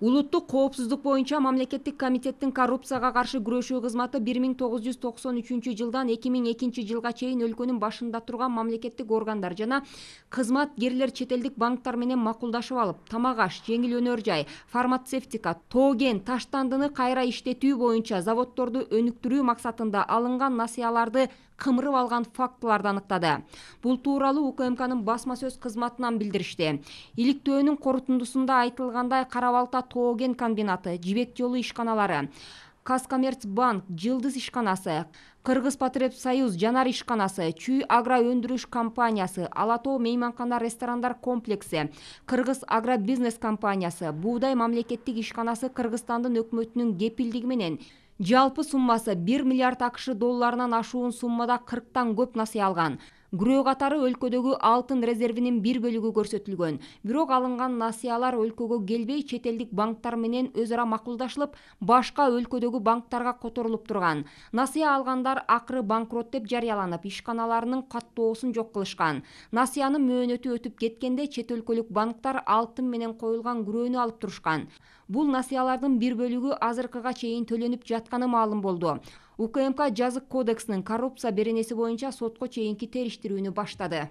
улуттук коопсуздук боюнча мамлекеттик комитеттин коррупцияга каршы күрөшүү кызматы бир миң тогуз жүз токсон үчүнчү жылдан эки миң экинчи жылга чейин өлкөнүн башында турган мамлекеттик органдар жана кызматкерлер чет элдик банктар менен макулдашып алып тамак аш жеңил өнөр жай фармацевтика тоо кен таштандыны кайра иштетүү боюнча заводдорду өнүктүрүү максатында алынган насыяларды кымырып алган фактыларды аныктады бул тууралуу укмкнын басма сөз кызматынан билдиришти иликтөөнүн корутундусунда айтылгандай кара балта Тоген комбинаты жибек жолу ишканалары банк, жылдыз ишканасы кыргыз союз жанар ишканасы чүй агра өндүрүш компаниясы ала тоо мейманкана ресторандар комплекси кыргыз агро бизнес компаниясы буудай мамлекеттик ишканасы кыргызстандын өкмөтүнүн кепилдиги жалпы суммасы 1 миллиард акш долларынан ашуын суммада 40тан көп насыя алган күрөө катары өлкөдөгү алтын резервинин бир бөлүгү көрсөтүлгөн бирок алынган насыялар өлкөгө келбей чет элдик банктар менен өз ара макулдашылып башка өлкөдөгү банктарга которулуп турган насыя алгандар акыры банкрот деп жарыяланып ишканаларынын каттоосун жок кылышкан насыянын мөөнөтү өтүп кеткенде чет өлкөлүк банктар алтын менен коюлган күрөөнү алып турушкан бул насыялардын бир бөлүгү азыркыга чейин төлөнүп жатканы маалым болду укмк жазык кодексинин коррупция беренеси боюнча сотко чейинки териштирүүнү баштады